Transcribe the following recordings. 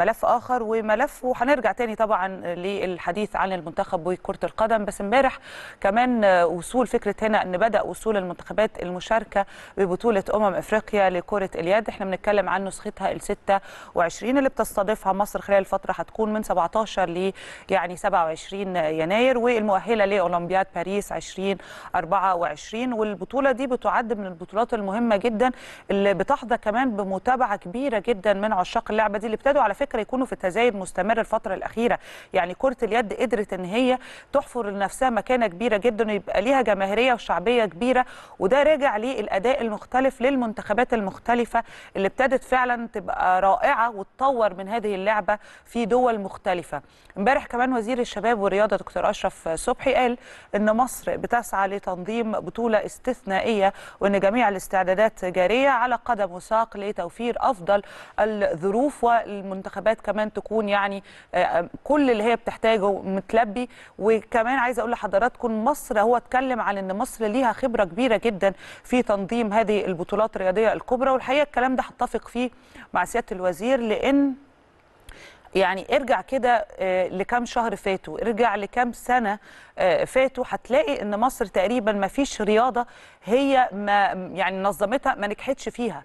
ملف اخر وملف وهنرجع تاني طبعا للحديث عن المنتخب وكره القدم بس امبارح كمان وصول فكره هنا ان بدا وصول المنتخبات المشاركه ببطوله امم افريقيا لكره اليد احنا بنتكلم عن نسختها ال 26 اللي بتستضيفها مصر خلال الفتره هتكون من 17 ل يعني 27 يناير والمؤهله لاولمبياد باريس 2024 والبطوله دي بتعد من البطولات المهمه جدا اللي بتحظى كمان بمتابعه كبيره جدا من عشاق اللعبه دي اللي ابتدوا على فكره فكره يكونوا في تزايد مستمر الفتره الاخيره يعني كره اليد قدرت ان هي تحفر لنفسها مكانه كبيره جدا ويبقى ليها جماهيريه وشعبيه كبيره وده راجع للاداء المختلف للمنتخبات المختلفه اللي ابتدت فعلا تبقى رائعه وتطور من هذه اللعبه في دول مختلفه امبارح كمان وزير الشباب والرياضه دكتور اشرف صبحي قال ان مصر بتسعى لتنظيم بطوله استثنائيه وان جميع الاستعدادات جاريه على قدم وساق لتوفير افضل الظروف والمنتخبات المنتخبات كمان تكون يعني آه، آه، كل اللي هي بتحتاجه متلبي وكمان عايزه اقول لحضراتكم مصر هو اتكلم عن ان مصر ليها خبره كبيره جدا في تنظيم هذه البطولات الرياضيه الكبرى والحقيقه الكلام ده هتفق فيه مع سياده الوزير لان يعني ارجع كده آه، لكام شهر فاتوا ارجع لكام سنه فاتوا هتلاقي ان مصر تقريبا ما فيش رياضه هي ما يعني نظمتها ما نجحتش فيها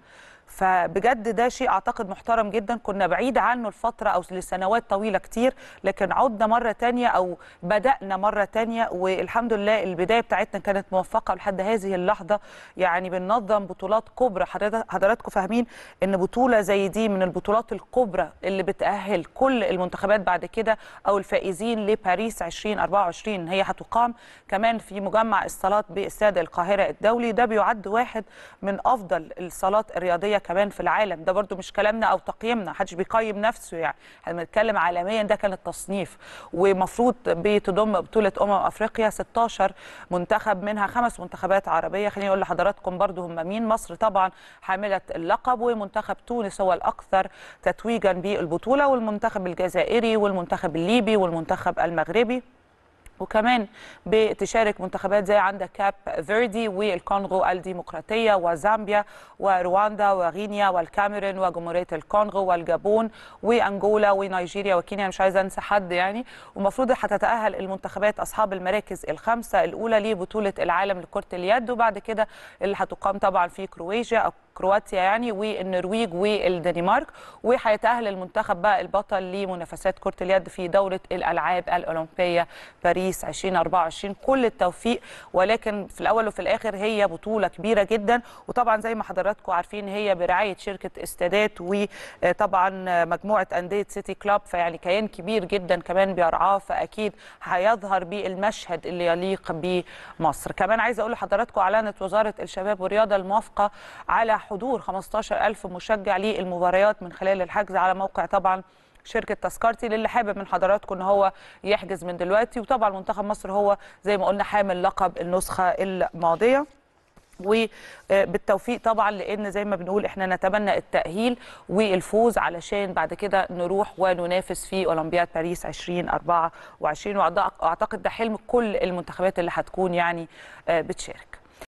فبجد ده شيء اعتقد محترم جدا كنا بعيد عنه لفتره او لسنوات طويله كتير لكن عدنا مره تانية او بدانا مره تانية والحمد لله البدايه بتاعتنا كانت موفقه لحد هذه اللحظه يعني بننظم بطولات كبرى حضراتكم فاهمين ان بطوله زي دي من البطولات الكبرى اللي بتاهل كل المنتخبات بعد كده او الفائزين لباريس 2024 هي هتقام كمان في مجمع الصالات باستاد القاهره الدولي ده بيعد واحد من افضل الصالات الرياضيه كمان في العالم ده برضو مش كلامنا او تقييمنا حدش بيقيم نفسه يعني احنا بنتكلم عالميا ده كان التصنيف ومفروض بتضم بطوله امم افريقيا 16 منتخب منها خمس منتخبات عربيه خليني اقول لحضراتكم برضو هم مين مصر طبعا حامله اللقب ومنتخب تونس هو الاكثر تتويجا بالبطوله والمنتخب الجزائري والمنتخب الليبي والمنتخب المغربي وكمان بتشارك منتخبات زي عندك كاب فيردي والكونغو الديمقراطية وزامبيا ورواندا وغينيا والكاميرون وجمهورية الكونغو والجابون وأنجولا ونيجيريا وكينيا مش عايزة أنسى حد يعني ومفروض هتتأهل المنتخبات أصحاب المراكز الخمسة الأولى لبطولة العالم لكرة اليد وبعد كده اللي هتقام طبعا في كرواتيا كرواتيا يعني والنرويج والدنمارك وهيتأهل المنتخب بقى البطل لمنافسات كرة اليد في دورة الألعاب الأولمبية باريس 2024 كل التوفيق ولكن في الأول وفي الآخر هي بطولة كبيرة جدا وطبعا زي ما حضراتكم عارفين هي برعاية شركة استادات وطبعا مجموعة أندية سيتي كلاب فيعني كيان كبير جدا كمان بيرعاه فأكيد هيظهر بالمشهد اللي يليق بمصر كمان عايزة أقول لحضراتكم أعلنت وزارة الشباب والرياضة الموافقة على حضور 15000 مشجع للمباريات من خلال الحجز على موقع طبعا شركه تذكرتي للي حابب من حضراتكم ان هو يحجز من دلوقتي وطبعا منتخب مصر هو زي ما قلنا حامل لقب النسخه الماضيه وبالتوفيق طبعا لان زي ما بنقول احنا نتمنى التاهيل والفوز علشان بعد كده نروح وننافس في اولمبياد باريس 2024 واعتقد ده حلم كل المنتخبات اللي هتكون يعني آه، بتشارك